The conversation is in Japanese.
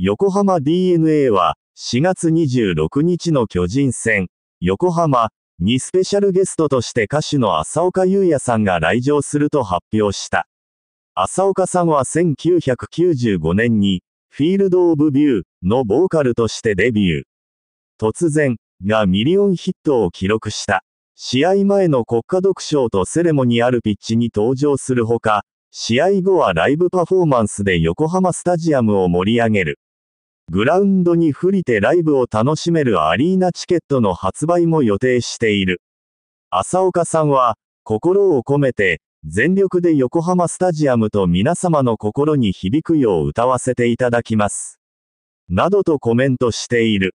横浜 DNA は4月26日の巨人戦、横浜にスペシャルゲストとして歌手の浅岡優也さんが来場すると発表した。浅岡さんは1995年にフィールド・オブ・ビューのボーカルとしてデビュー。突然がミリオンヒットを記録した。試合前の国家読書とセレモにあるピッチに登場するほか、試合後はライブパフォーマンスで横浜スタジアムを盛り上げる。グラウンドに降りてライブを楽しめるアリーナチケットの発売も予定している。浅岡さんは、心を込めて、全力で横浜スタジアムと皆様の心に響くよう歌わせていただきます。などとコメントしている。